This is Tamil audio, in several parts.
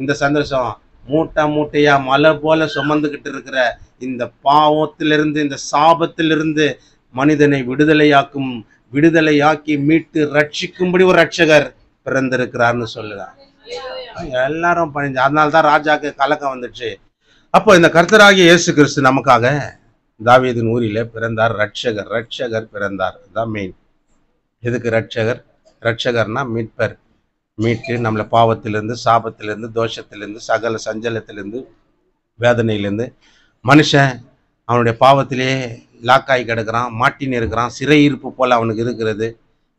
இந்த சந்தோஷம் மூட்டை மூட்டையா மலை போல சுமந்துகிட்டு இருக்கிற இந்த பாவத்திலிருந்து இந்த சாபத்திலிருந்து மனிதனை விடுதலையாக்கும் விடுதலையாக்கி மீட்டு ரட்சிக்கும்படி ஒரு ரட்சகர் பிறந்திருக்கிறார்னு சொல்லுதான் எல்லாரும் பணிஞ்சு அதனால்தான் ராஜாக்கு கலக்கம் வந்துச்சு அப்போ இந்த கர்த்தராகிய இயேசு கிறிஸ்து நமக்காக தாவியதின் ஊரில் பிறந்தார் ரட்சகர் ரட்சகர் பிறந்தார் தான் மெயின் எதுக்கு ரட்சகர் ரட்சகர்னா மீட்பர் மீட்டு நம்மளை பாவத்திலேருந்து சாபத்திலேருந்து தோஷத்திலேருந்து சகல சஞ்சலத்திலேருந்து வேதனையிலேருந்து மனுஷன் அவனுடைய பாவத்திலே லாக்காய் கிடக்கிறான் மாட்டின்னு இருக்கிறான் சிறையிருப்பு போல் அவனுக்கு இருக்கிறது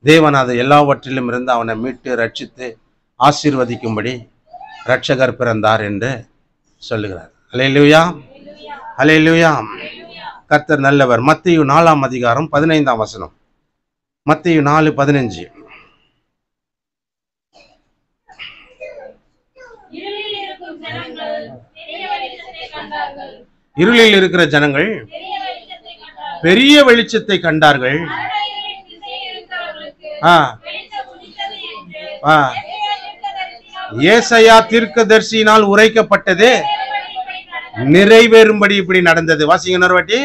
தேவன் அது எல்லாவற்றிலும் இருந்து அவனை மீட்டு ரட்சித்து ஆசீர்வதிக்கும்படி ரட்சகர் பிறந்தார் என்று சொல்லுகிறார் அலையிலுயா அலையிலுயா கர்த்தர் நல்லவர் மத்தியு நாலாம் அதிகாரம் பதினைந்தாம் வசனம் மத்தியு நாலு பதினஞ்சு இருளில் இருக்கிற ஜனங்கள் பெரிய வெளிச்சத்தை கண்டார்கள் ஏசையா தரிசியினால் உரைக்கப்பட்டது நிறைவேறும்படி இப்படி நடந்தது வாசிங்க நர்வாட்டி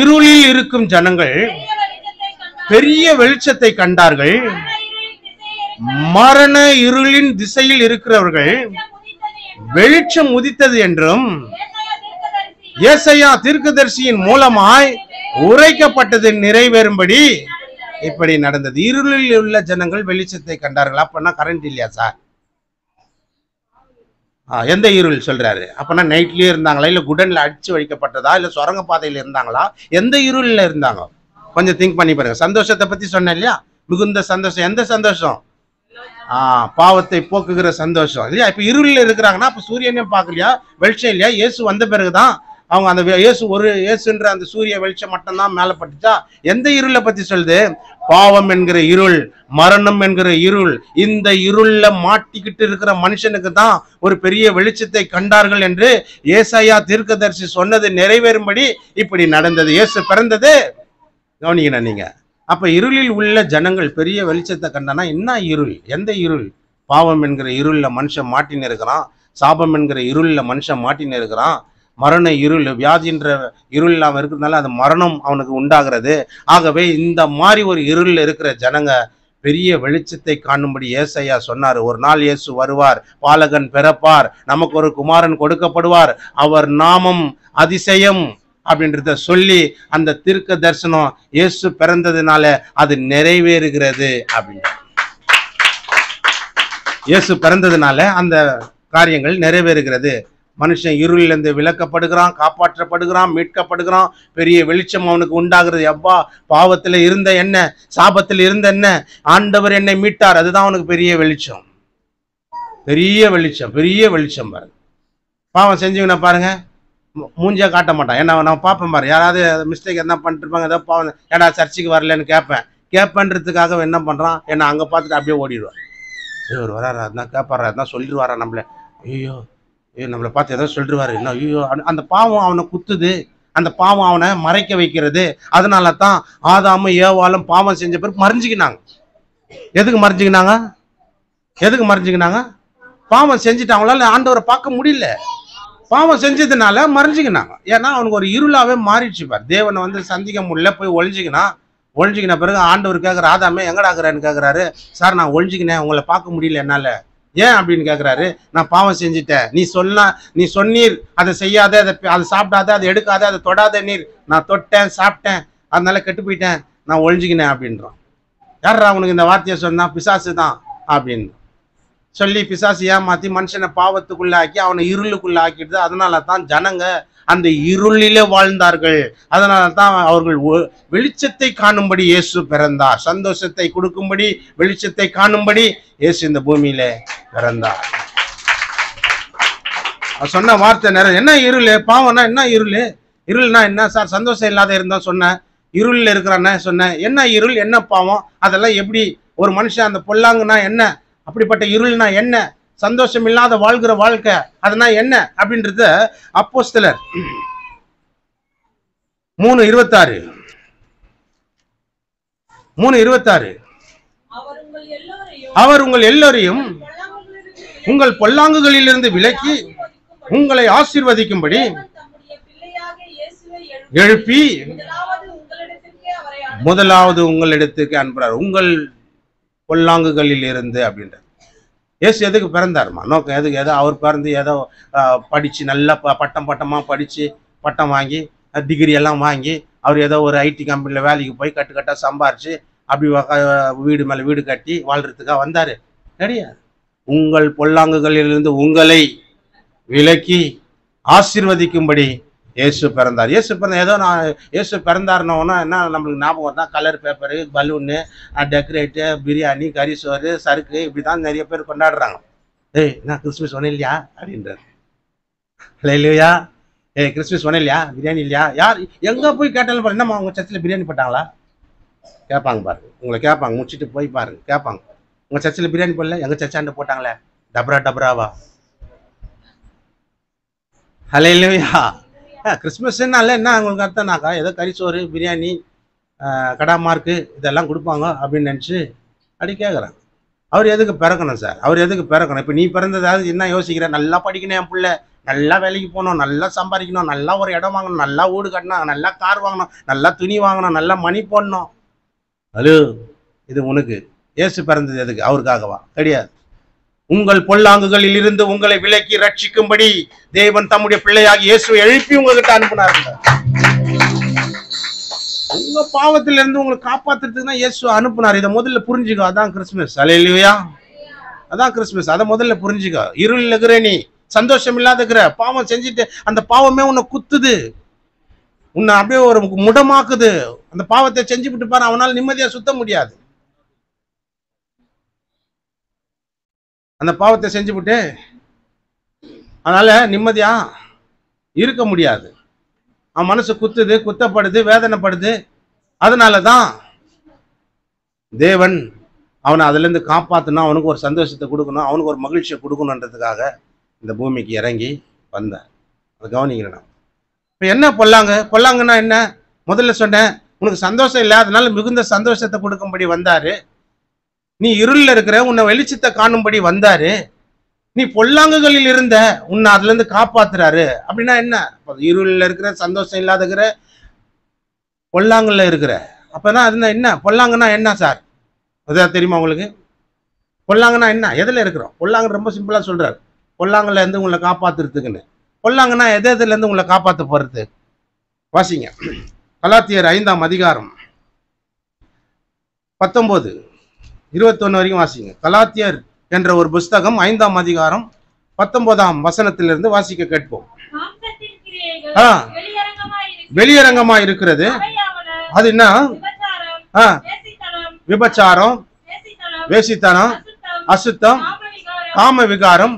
இருளில் இருக்கும் ஜனங்கள் பெரிய வெளிச்சத்தை கண்டார்கள் மரண இருளின் திசையில் இருக்கிறவர்கள் வெளிச்சம் உதித்தது என்றும் ஏசையா தீர்க்கதரிசியின் மூலமாய் உரைக்கப்பட்டது நிறைவேறும்படி இப்படி நடந்தது இருளில் உள்ள ஜனங்கள் வெளிச்சத்தை கண்டார்கள் அப்பனா கரண்ட் இல்லையா சார் எந்த இருள் சொல்றாரு அப்பனா நைட்லயே இருந்தாங்களா இல்ல குடன்ல அடிச்சு வைக்கப்பட்டதா இல்ல சுரங்க பாதையில இருந்தாங்களா எந்த இருளில் இருந்தாங்க கொஞ்சம் திங்க் பண்ணி பாருங்க சந்தோஷத்தை பத்தி சொன்னேன் இல்லையா மிகுந்த சந்தோஷம் எந்த சந்தோஷம் பாவத்தை போக்குகிற சந்தோஷம் இல்லையா இப்போ இருளில் இருக்கிறாங்கன்னா அப்ப சூரியனையும் பார்க்கலையா வெளிச்சம் இல்லையா இயேசு வந்த பிறகுதான் அவங்க அந்த இயேசு ஒரு இயேசுன்ற அந்த சூரிய வெளிச்சம் மட்டும்தான் மேலே பட்டுச்சா எந்த இருளை பற்றி சொல்லுது பாவம் என்கிற இருள் மரணம் என்கிற இருள் இந்த இருளில் மாட்டிக்கிட்டு இருக்கிற மனுஷனுக்கு தான் ஒரு பெரிய வெளிச்சத்தை கண்டார்கள் என்று ஏசாயா தீர்க்கதரிசி சொன்னது நிறைவேறும்படி இப்படி நடந்தது இயேசு பிறந்தது கவனிக்கணும் நீங்க அப்போ இருளில் உள்ள ஜனங்கள் பெரிய வெளிச்சத்தை கண்டனா என்ன இருள் எந்த இருள் பாவம் என்கிற இருளில் மனுஷன் மாட்டின்னு இருக்கிறான் சாபம் என்கிற இருளில் மனுஷன் மாட்டின்னு இருக்கிறான் மரண இருள் வியாதின்ற இருள் அவன் இருக்கிறதுனால அது மரணம் அவனுக்கு உண்டாகிறது ஆகவே இந்த மாதிரி ஒரு இருளில் இருக்கிற ஜனங்க பெரிய வெளிச்சத்தை காணும்படி ஏசையா சொன்னார் ஒரு நாள் இயேசு வருவார் பாலகன் பிறப்பார் நமக்கு ஒரு குமாரன் கொடுக்கப்படுவார் அவர் நாமம் அதிசயம் அப்படின்றத சொல்லி அந்த தீர்க்க தரிசனம் இயேசு பிறந்ததுனால அது நிறைவேறுகிறது அப்படின்னு இயேசு பிறந்ததுனால அந்த காரியங்கள் நிறைவேறுகிறது மனுஷன் இருளிலிருந்து விளக்கப்படுகிறான் காப்பாற்றப்படுகிறான் மீட்கப்படுகிறான் பெரிய வெளிச்சம் அவனுக்கு உண்டாகிறது எப்பா பாவத்தில் இருந்த என்ன சாபத்தில் இருந்த என்ன ஆண்டவர் என்னை மீட்டார் அதுதான் அவனுக்கு பெரிய வெளிச்சம் பெரிய வெளிச்சம் பெரிய வெளிச்சம் பாருங்க பாவம் செஞ்சீங்கன்னா பாருங்கள் மூஞ்சியாக காட்ட மாட்டான் ஏன்னா நான் பார்ப்பேன் பாரு யாராவது மிஸ்டேக் என்ன பண்ணிருப்பாங்க ஏதோ பாவம் ஏடா சர்ச்சுக்கு வரலன்னு கேட்பேன் கேட்பேன்றதுக்காக என்ன பண்ணுறான் என்ன அங்கே பார்த்துட்டு அப்படியே ஓடிடுவான் இவர் வராரு அதான் கேட்பாரு அதான் சொல்லிடுவாரா நம்மள ஐயோ ஐயோ நம்மளை பார்த்து ஏதோ சொல்லிடுவாரு என்ன ஐயோ அந்த பாவம் அவனை குத்துது அந்த பாவம் அவனை மறைக்க வைக்கிறது அதனால தான் ஆதாமும் ஏவாலும் பாவம் செஞ்ச பிறகு மறைஞ்சிக்கினாங்க எதுக்கு மறைஞ்சிக்கினாங்க எதுக்கு மறைஞ்சிக்கினாங்க பாவம் செஞ்சுட்டு அவங்களால ஆண்டவரை பார்க்க முடியல பாவம் செஞ்சதுனால மறைஞ்சிக்கினாங்க ஏன்னா அவனுக்கு ஒரு இருளாவே மாறிடுச்சு பார் தேவனை வந்து சந்திக்க முடியல போய் ஒழிஞ்சிக்கினா ஒழிஞ்சிக்கின பிறகு ஆண்டவர் கேட்குற ஆதாமே எங்கடா கேட்குறாரு சார் நான் ஒழிஞ்சிக்கினேன் உங்களை பார்க்க முடியல என்னால் ஏன் அப்படின்னு கேட்குறாரு நான் பாவம் செஞ்சிட்டேன் நீ சொன்ன நீ சொன்னீர் அதை செய்யாத அதை அதை சாப்பிடாத அதை எடுக்காத அதை தொடாத நீர் நான் தொட்டேன் சாப்பிட்டேன் அதனால கெட்டு போயிட்டேன் நான் ஒழிஞ்சிக்கினேன் அப்படின்றான் யார் அவனுக்கு இந்த வார்த்தையை சொன்னால் பிசாசு தான் அப்படின்னு சொல்லி பிசாசு ஏமாற்றி மனுஷனை பாவத்துக்குள்ளாக்கி அவனை இருளுக்குள்ளாக்கிடுது அதனால தான் ஜனங்க அந்த இருளிலே வாழ்ந்தார்கள் அதனால தான் அவர்கள் வெளிச்சத்தை காணும்படி இயேசு பிறந்தார் சந்தோஷத்தை கொடுக்கும்படி வெளிச்சத்தை காணும்படி இயேசு இந்த பூமியில பிறந்தார் சொன்ன வார்த்தை நேரம் என்ன இருள் பாவம்னா என்ன இருள் இருள்னா என்ன சார் சந்தோஷம் இல்லாத இருந்தா சொன்னேன் இருளில் இருக்கிறான்னு சொன்னேன் என்ன இருள் என்ன பாவம் அதெல்லாம் எப்படி ஒரு மனுஷன் அந்த பொல்லாங்கன்னா என்ன அப்படிப்பட்ட இருள்னா என்ன சந்தோஷம் இல்லாத வாழ்கிற வாழ்க்கை அதனா என்ன அப்படின்றத அப்போ சிலர் மூணு இருபத்தாறு மூணு இருபத்தாறு அவர் உங்கள் எல்லோரையும் உங்கள் பொல்லாங்குகளிலிருந்து விலக்கி உங்களை ஆசீர்வதிக்கும்படி எழுப்பி முதலாவது உங்களிடத்துக்கு அனுப்புறார் உங்கள் பொல்லாங்குகளில் இருந்து அப்படின்றது ஏசு எதுக்கு பிறந்தாருமா நோக்கம் எதுக்கு ஏதோ அவர் பிறந்து ஏதோ படித்து நல்லா ப பட்டம் பட்டமாக படித்து பட்டம் வாங்கி டிகிரி எல்லாம் வாங்கி அவர் ஏதோ ஒரு ஐடி கம்பெனியில் வேலைக்கு போய் கட்டு கட்டாக சம்பாரித்து அப்படி வீடு மேலே வீடு கட்டி வாழ்கிறதுக்காக வந்தார் சரியா உங்கள் பொல்லாங்குகளிலிருந்து உங்களை விலக்கி ஆசிர்வதிக்கும்படி இயேசு பிறந்தார் இயேசு பிறந்த ஏதோ நான் இயேசு பிறந்தாருனோன்னா என்ன நம்மளுக்கு ஞாபகம் தான் colour paper balloon decorate biryani கறி சோறு சறுக்கு இப்படி தான் நிறைய பேர் கொண்டாடுறாங்க ஏய் நான் கிறிஸ்மஸ் ஒன்றும் இல்லையா அப்படின்றார் இல்லையா ஏய் கிறிஸ்மஸ் ஒன்றும் இல்லையா பிரியாணி இல்லையா யார் எங்கே போய் கேட்டாலும் பாரு என்னம்மா உங்கள் சர்ச்சில் பிரியாணி போட்டாங்களா கேட்பாங்க பாருங்க உங்களை கேட்பாங்க முடிச்சுட்டு போய் பாருங்க கேட்பாங்க உங்கள் சர்ச்சில் பிரியாணி போடல எங்கள் சர்ச்சாண்டு போட்டாங்களே டபரா டபராவா ஹலோ இல்லையா கிறிஸ்மஸ்னால என்ன அவங்களுக்கு அர்த்தம்னாக்கா ஏதோ கறிச்சோறு பிரியாணி கடா மார்க்கு இதெல்லாம் கொடுப்பாங்க அப்படின்னு நினச்சி அப்படி கேட்குறாங்க அவர் எதுக்கு பிறக்கணும் சார் அவர் எதுக்கு பிறக்கணும் இப்போ நீ பிறந்ததாவது என்ன யோசிக்கிற நல்லா படிக்கணும் என் பிள்ளை நல்லா வேலைக்கு போகணும் நல்லா சம்பாதிக்கணும் நல்லா ஒரு இடம் வாங்கணும் நல்லா வீடு கட்டணும் நல்லா கார் வாங்கணும் நல்லா துணி வாங்கணும் நல்லா மணி போடணும் அது இது உனக்கு ஏசு பிறந்தது எதுக்கு அவருக்காகவா கிடையாது உங்கள் பொல்லாங்குகளில் இருந்து உங்களை விலக்கி ரட்சிக்கும்படி தேவன் தம்முடைய பிள்ளையாகி இயேசுவை எழுப்பி உங்ககிட்ட அனுப்பினார் உங்க பாவத்துல இருந்து உங்களை காப்பாத்துறதுக்கு தான் இயேசு அனுப்புனார் இதை முதல்ல புரிஞ்சுக்க அதான் கிறிஸ்துமஸ் அலையிலையா அதான் கிறிஸ்துமஸ் அதை முதல்ல புரிஞ்சுக்க இருள் இருக்கிற நீ சந்தோஷம் இல்லாதக்கிற பாவம் செஞ்சுட்டு அந்த பாவமே உன்னை குத்துது உன்னை அப்படியே ஒரு முடமாக்குது அந்த பாவத்தை விட்டு பாரு அவனால் நிம்மதியாக சுத்த முடியாது அந்த பாவத்தை செஞ்சு விட்டு அதனால் நிம்மதியாக இருக்க முடியாது அவன் மனசு குத்துது குத்தப்படுது வேதனைப்படுது அதனால தான் தேவன் அவனை அதுலேருந்து காப்பாற்றணும் அவனுக்கு ஒரு சந்தோஷத்தை கொடுக்கணும் அவனுக்கு ஒரு மகிழ்ச்சியை கொடுக்கணுன்றதுக்காக இந்த பூமிக்கு இறங்கி வந்தேன் அதை கவனிக்கிறேன் இப்போ என்ன பொல்லாங்க பொல்லாங்கன்னா என்ன முதல்ல சொன்னேன் உனக்கு சந்தோஷம் இல்லை அதனால மிகுந்த சந்தோஷத்தை கொடுக்கும்படி வந்தார் நீ இருளில் இருக்கிற உன்னை வெளிச்சத்தை காணும்படி வந்தாரு நீ பொல்லாங்குகளில் இருந்த உன்னை அதுல இருந்து காப்பாத்துறாரு அப்படின்னா என்ன இருளில் இருக்கிற சந்தோஷம் இல்லாத பொல்லாங்குல இருக்கிற அப்பதான் அதுனா என்ன பொல்லாங்கன்னா என்ன சார் அதான் தெரியுமா உங்களுக்கு பொல்லாங்கன்னா என்ன எதில் இருக்கிறோம் பொல்லாங்க ரொம்ப சிம்பிளாக சொல்றாரு பொல்லாங்கல இருந்து உங்களை காப்பாத்துறதுக்குன்னு பொல்லாங்கன்னா எதில எதுலேருந்து உங்களை காப்பாத்த போகிறது வாசிங்க கலாத்தியர் ஐந்தாம் அதிகாரம் பத்தொன்பது இருபத்தொன்னு வரைக்கும் வாசிங்க கலாத்தியர் என்ற ஒரு புஸ்தகம் ஐந்தாம் அதிகாரம் பத்தொன்பதாம் வசனத்திலிருந்து வாசிக்க கேட்போம் வெளியரங்கமா இருக்கிறது அது என்ன விபச்சாரம் வேசித்தனம் அசுத்தம் காம விகாரம்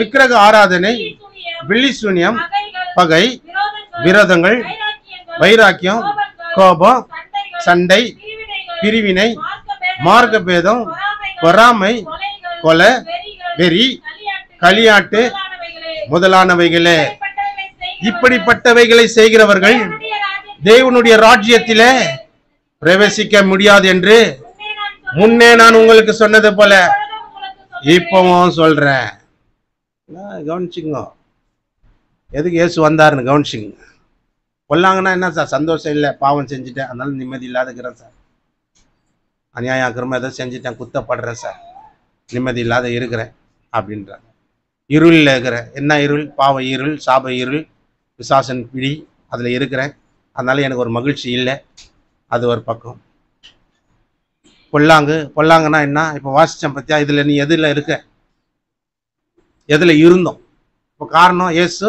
விக்கிரக ஆராதனை வில்லி சூன்யம் பகை விரதங்கள் வைராக்கியம் கோபம் சண்டை பிரிவினை மார்க்க பேதம் பொறாமை கொலை வெறி களியாட்டு முதலானவைகளே இப்படிப்பட்டவைகளை செய்கிறவர்கள் தேவனுடைய ராஜ்யத்தில பிரவேசிக்க முடியாது என்று முன்னே நான் உங்களுக்கு சொன்னது போல இப்பவும் சொல்றேன் கவனிச்சுங்க எதுக்கு ஏசு வந்தாருன்னு கவனிச்சுங்க கொல்லாங்கன்னா என்ன சார் சந்தோஷம் இல்லை பாவம் செஞ்சுட்டேன் அதனால நிம்மதி இல்லாதுக்கிறேன் சார் அநியாயம் ஆக்கிரமம் ஏதோ செஞ்சுட்டேன் குத்தப்படுறேன் சார் நிம்மதி இல்லாத இருக்கிறேன் அப்படின்றார் இருளில் இருக்கிறேன் என்ன இருள் பாவ இருள் சாப இருள் விசாசன் பிடி அதில் இருக்கிறேன் அதனால் எனக்கு ஒரு மகிழ்ச்சி இல்லை அது ஒரு பக்கம் பொல்லாங்கு பொல்லாங்குன்னா என்ன இப்போ வாசித்தேன் பற்றியா இதில் நீ எதில் இருக்க எதில் இருந்தோம் இப்போ காரணம் ஏசு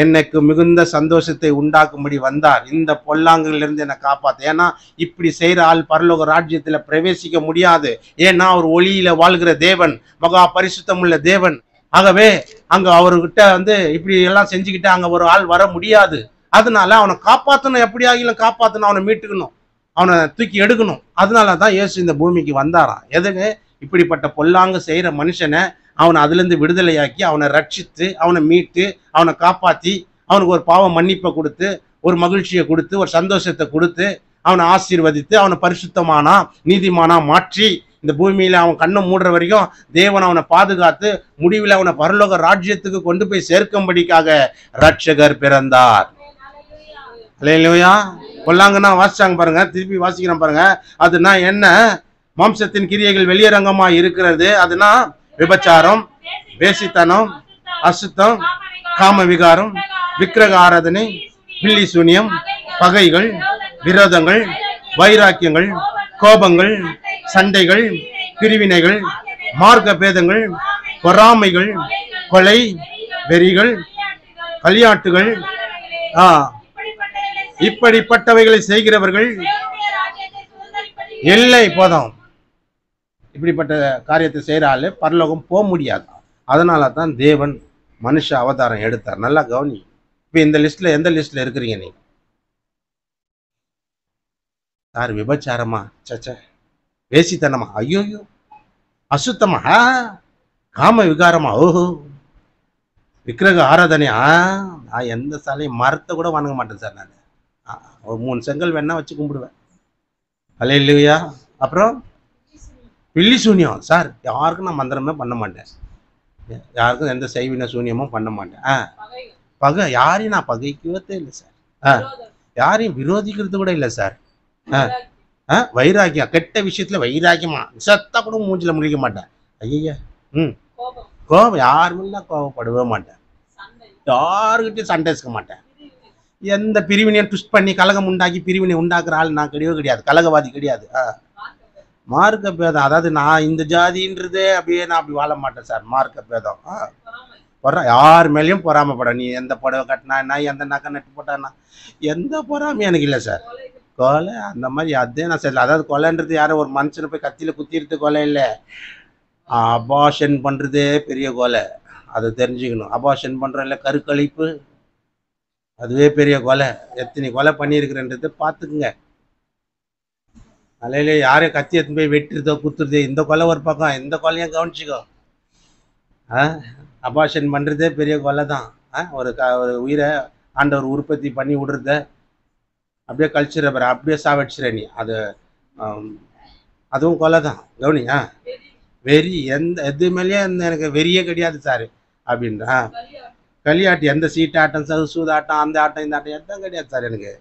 எனக்கு மிகுந்த சந்தோஷத்தை உண்டாக்கும்படி வந்தார் இந்த பொல்லாங்கிலிருந்து என்னை காப்பாற்ற ஏன்னா இப்படி செய்கிற ஆள் பரலோக ராஜ்யத்தில் பிரவேசிக்க முடியாது ஏன்னா அவர் ஒளியில வாழ்கிற தேவன் மகா பரிசுத்தமுள்ள தேவன் ஆகவே அங்கே அவர்கிட்ட வந்து இப்படி எல்லாம் செஞ்சுக்கிட்டு அங்கே ஒரு ஆள் வர முடியாது அதனால அவனை காப்பாற்றணும் ஆகியும் காப்பாற்றணும் அவனை மீட்டுக்கணும் அவனை தூக்கி எடுக்கணும் அதனால தான் இயேசு இந்த பூமிக்கு வந்தாரான் எதுவே இப்படிப்பட்ட பொல்லாங்கு செய்கிற மனுஷனை அவனை அதுலேருந்து விடுதலையாக்கி அவனை ரட்சித்து அவனை மீட்டு அவனை காப்பாற்றி அவனுக்கு ஒரு பாவம் மன்னிப்பை கொடுத்து ஒரு மகிழ்ச்சியை கொடுத்து ஒரு சந்தோஷத்தை கொடுத்து அவனை ஆசீர்வதித்து அவனை பரிசுத்தமானா நீதிமானா மாற்றி இந்த பூமியில் அவன் கண்ணை மூடுற வரைக்கும் தேவன் அவனை பாதுகாத்து முடிவில் அவனை பரலோக ராஜ்யத்துக்கு கொண்டு போய் சேர்க்கும்படிக்காக ரட்சகர் பிறந்தார் இல்லையா கொல்லாங்கன்னா வாசிச்சாங்க பாருங்க திருப்பி வாசிக்கிறேன் பாருங்க அதுனா என்ன மாம்சத்தின் கிரியைகள் வெளியரங்கமாக இருக்கிறது அதுனா விபச்சாரம் வேசித்தனம் அசுத்தம் காம விகாரம் விக்கிரக ஆராதனை பில்லி சூனியம் பகைகள் விரோதங்கள் வைராக்கியங்கள் கோபங்கள் சண்டைகள் பிரிவினைகள் மார்க்க பேதங்கள் பொறாமைகள் கொலை வெறிகள் கல்யாட்டுகள் இப்படிப்பட்டவைகளை செய்கிறவர்கள் எல்லை போதும் இப்படிப்பட்ட காரியத்தை செய்கிறாலே பரலோகம் போக முடியாது அதனால தான் தேவன் மனுஷ அவதாரம் எடுத்தார் நல்லா கவனி இப்போ இந்த லிஸ்டில் எந்த லிஸ்டில் இருக்கிறீங்க நீ சார் விபச்சாரமா சச்ச வேசித்தனமா ஐயோயோ அசுத்தமா காம விகாரமா ஓஹோ விக்கிரக ஆராதனையா நான் எந்த சாலையும் மரத்தை கூட வணங்க மாட்டேன் சார் நான் ஒரு மூணு செங்கல் வேணா வச்சு கும்பிடுவேன் அலையில்லையா அப்புறம் பில்லி சூன்யம் சார் யாருக்கும் நான் மந்திரமே பண்ண மாட்டேன் யாருக்கும் எந்த செய்வின சூன்யமும் பண்ண மாட்டேன் ஆ பகை யாரையும் நான் பகைக்குவதே இல்லை சார் ஆ யாரையும் விரோதிக்கிறது கூட இல்லை சார் ஆ ஆ வைராக்கியம் கெட்ட விஷயத்துல வைராக்கியமா சத்த கூட மூஞ்சில முடிக்க மாட்டேன் ஐயா ம் கோபம் யாருமே கோபப்படவே மாட்டேன் யாருக்கிட்டையும் சண்டை இருக்க மாட்டேன் எந்த பிரிவினையும் ட்விஸ்ட் பண்ணி கலகம் உண்டாக்கி பிரிவினை உண்டாக்குற ஆள் நான் கிடையவே கிடையாது கலகவாதி கிடையாது ஆ மார்க்க பேதம் அதாவது நான் இந்த ஜாதின்றதே அப்படியே நான் அப்படி வாழ மாட்டேன் சார் மார்க்க பேதம் பொறா யார் மேலேயும் பொறாமப்படும் நீ எந்த புடவை கட்டினா எந்த நக்க நட்டு போட்டானா எந்த பொறாமையும் எனக்கு இல்லை சார் கொலை அந்த மாதிரி அதே நான் சரி அதாவது கொலைன்றது யாரும் ஒரு மனுஷனை போய் கத்தியில் குத்திடுறது கொலை இல்லை அபாஷன் பண்ணுறதே பெரிய கொலை அதை தெரிஞ்சுக்கணும் அபாஷன் இல்லை கருக்கழிப்பு அதுவே பெரிய கொலை எத்தனை கொலை பண்ணியிருக்கிறேன்றது பார்த்துக்குங்க அலையில யாரையும் கத்தி எடுத்துன்னு போய் வெட்டுறதோ குத்துறதோ இந்த கொலை ஒரு பக்கம் இந்த கொலையும் கவனிச்சிக்கோ ஆ அபாஷன் பண்ணுறதே பெரிய கொலை தான் ஆ ஒரு க ஒரு உயிரை ஆண்டவர் உற்பத்தி பண்ணி விடுறத அப்படியே கழிச்சிட பிற அப்படியே சாவடிச்சிட நீ அது அதுவும் கொலை தான் ஆ வெறி எந்த எது மேலேயே எனக்கு வெறியே கிடையாது சார் அப்படின்றா களியாட்டு எந்த சீட்டாட்டம் சூதாட்டம் அந்த ஆட்டம் இந்த ஆட்டம் எதுவும் கிடையாது சார் எனக்கு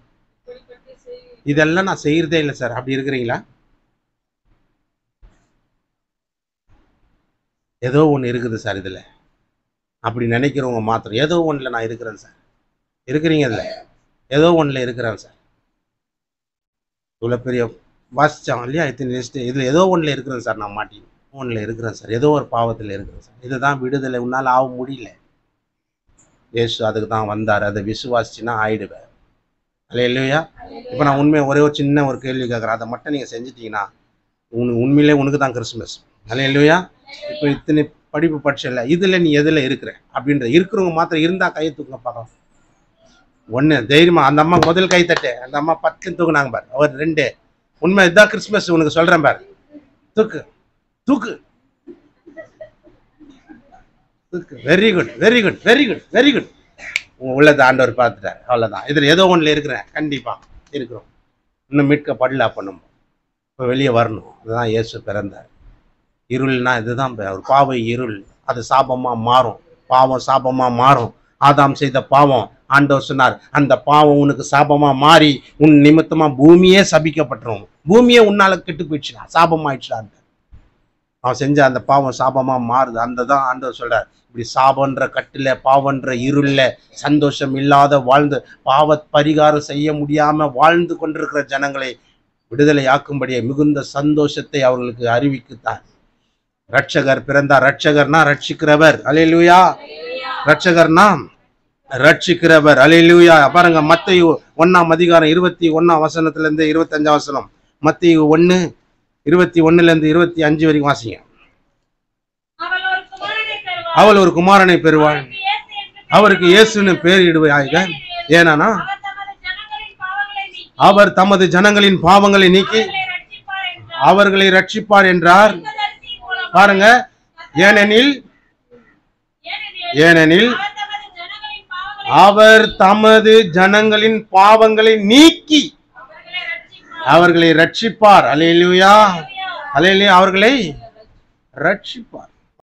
இதெல்லாம் நான் செய்யறதே இல்லை சார் அப்படி இருக்கிறீங்களா ஏதோ ஒன்று இருக்குது சார் இதில் அப்படி நினைக்கிறவங்க மாத்திரம் ஏதோ ஒன்றில் நான் இருக்கிறேன் சார் இருக்கிறீங்க இதில் ஏதோ ஒன்றில் இருக்கிறேன் சார் இவ்வளோ பெரிய வாசித்தாங்க இல்லையா இத்தனை லிஸ்ட் இதில் ஏதோ ஒன்றில் இருக்கிறேன் சார் நான் மாட்டி ஒன்றில் இருக்கிறேன் சார் ஏதோ ஒரு பாவத்தில் இருக்கிறேன் சார் இதுதான் விடுதலை உன்னால் ஆக முடியல ஏசு அதுக்கு தான் வந்தார் அதை விசுவாசிச்சுன்னா ஆயிடுவேன் அல்ல இல்லையா இப்போ நான் உண்மையை ஒரே ஒரு சின்ன ஒரு கேள்வி கேட்குறேன் அதை மட்டும் நீங்கள் செஞ்சிட்டீங்கன்னா உன் உண்மையிலே உனக்கு தான் கிறிஸ்மஸ் அதனால இல்லையா இப்போ இத்தனை படிப்பு பட்சம் இதில் நீ எதில் இருக்கிற அப்படின்ற இருக்கிறவங்க மாத்திரம் இருந்தால் கையை தூக்க பார்க்கலாம் ஒன்று தைரியமாக அந்த அம்மா முதல் கை தட்டு அந்த அம்மா பத்து தூக்குனாங்க பாரு அவர் ரெண்டு உண்மை இதுதான் கிறிஸ்மஸ் உனக்கு சொல்கிறேன் பாரு தூக்கு தூக்கு very good very good very good very good உங்க உள்ளதை ஆண்டவர் பார்த்துட்டார் அவ்வளோதான் இதில் ஏதோ ஒன்றில் இருக்கிறேன் கண்டிப்பாக இருக்கிறோம் இன்னும் மீட்கப்படல அப்போ நம்ம இப்போ வெளியே வரணும் அதுதான் இயேசு பிறந்தார் இருள்னா இதுதான் ஒரு பாவை இருள் அது சாபமாக மாறும் பாவம் சாபமாக மாறும் ஆதாம் செய்த பாவம் ஆண்டவர் சொன்னார் அந்த பாவம் உனக்கு சாபமாக மாறி உன் நிமித்தமாக பூமியே சபிக்கப்பட்டுரும் பூமியே உன்னால் கெட்டு போயிடுச்சுடா சாபமாயிடுச்சுடான்ட்டு அவன் செஞ்ச அந்த பாவம் சாபமாக மாறுது அந்த தான் ஆண்டவர் சொல்கிறார் இப்படி சாபன்ற கட்டில் பாவன்ற இருளில் சந்தோஷம் இல்லாத வாழ்ந்து பாவ பரிகாரம் செய்ய முடியாமல் வாழ்ந்து கொண்டிருக்கிற ஜனங்களை விடுதலை ஆக்கும்படியே மிகுந்த சந்தோஷத்தை அவர்களுக்கு அறிவிக்குத்தான் ரட்சகர் பிறந்தார் ரட்சகர்னா ரட்சிக்கிறவர் அலையிலுயா ரட்சகர்னா ரட்சிக்கிறவர் அலையிலுயா பாருங்க மத்திய ஒன்னாம் அதிகாரம் இருபத்தி ஒன்னாம் வசனத்துலேருந்து இருபத்தஞ்சாம் வசனம் மத்திய ஒன்று இருபத்தி ஒன்னுலேருந்து இருபத்தி அஞ்சு வரைக்கும் வாசிங்க அவள் ஒரு குமாரனை பெறுவாள் அவருக்கு இயேசுன்னு பேரிடுவாய்க ஏன்னா அவர் தமது ஜனங்களின் பாவங்களை நீக்கி அவர்களை ரட்சிப்பார் என்றார் பாருங்க ஏனெனில் ஏனெனில் அவர் தமது ஜனங்களின் பாவங்களை நீக்கி அவர்களை ரட்சிப்பார் அலையிலா அலையிலே அவர்களை ரட்சிப்பார்